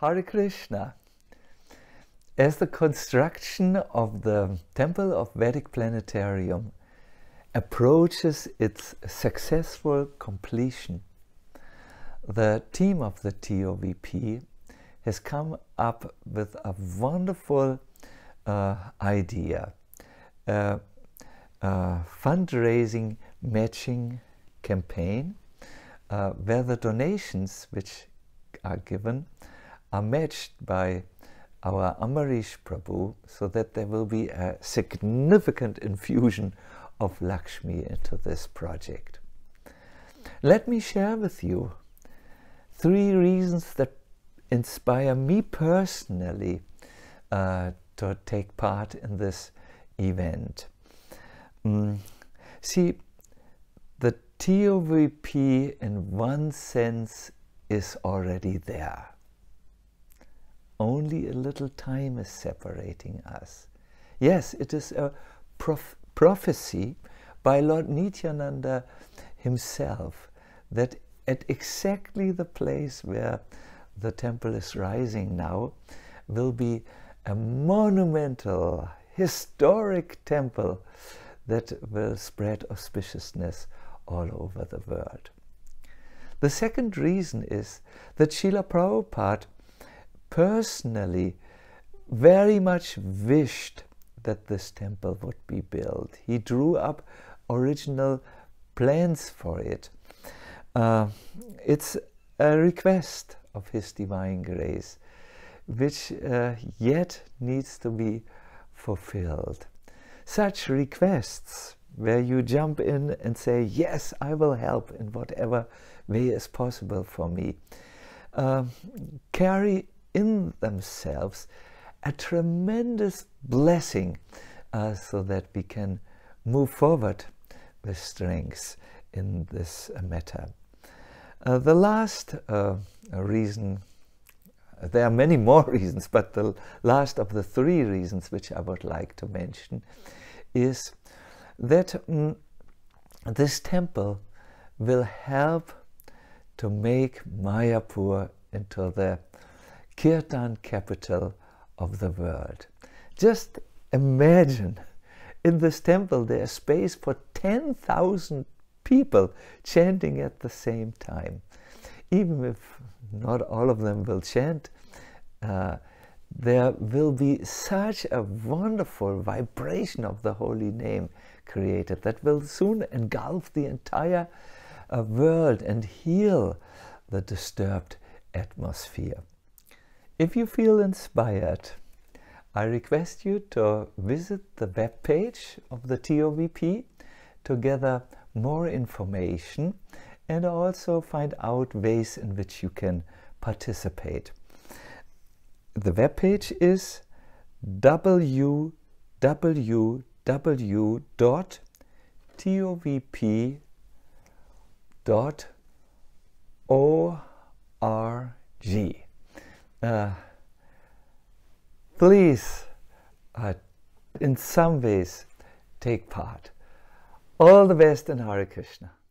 Hare Krishna. As the construction of the Temple of Vedic Planetarium approaches its successful completion, the team of the TOVP has come up with a wonderful uh, idea, a fundraising matching campaign, uh, where the donations which are given are matched by our Amarish Prabhu so that there will be a significant infusion of Lakshmi into this project. Let me share with you three reasons that inspire me personally uh, to take part in this event. Mm. See, the TOVP in one sense is already there. Only a little time is separating us. Yes, it is a prof prophecy by Lord Nityananda himself that at exactly the place where the temple is rising now will be a monumental historic temple that will spread auspiciousness all over the world. The second reason is that Srila Prabhupada personally very much wished that this temple would be built. He drew up original plans for it. Uh, it's a request of His divine grace, which uh, yet needs to be fulfilled. Such requests, where you jump in and say, Yes, I will help in whatever way is possible for me, uh, carry in themselves a tremendous blessing uh, so that we can move forward with strength in this matter. Uh, the last uh, reason, uh, there are many more reasons, but the last of the three reasons which I would like to mention is that mm, this temple will help to make Mayapur into the kirtan capital of the world. Just imagine in this temple there's space for 10,000 people chanting at the same time. Even if not all of them will chant, uh, there will be such a wonderful vibration of the holy name created that will soon engulf the entire uh, world and heal the disturbed atmosphere. If you feel inspired, I request you to visit the webpage of the TOVP to gather more information and also find out ways in which you can participate. The webpage is www.tovp.org uh, please, uh, in some ways, take part. All the best and Hare Krishna.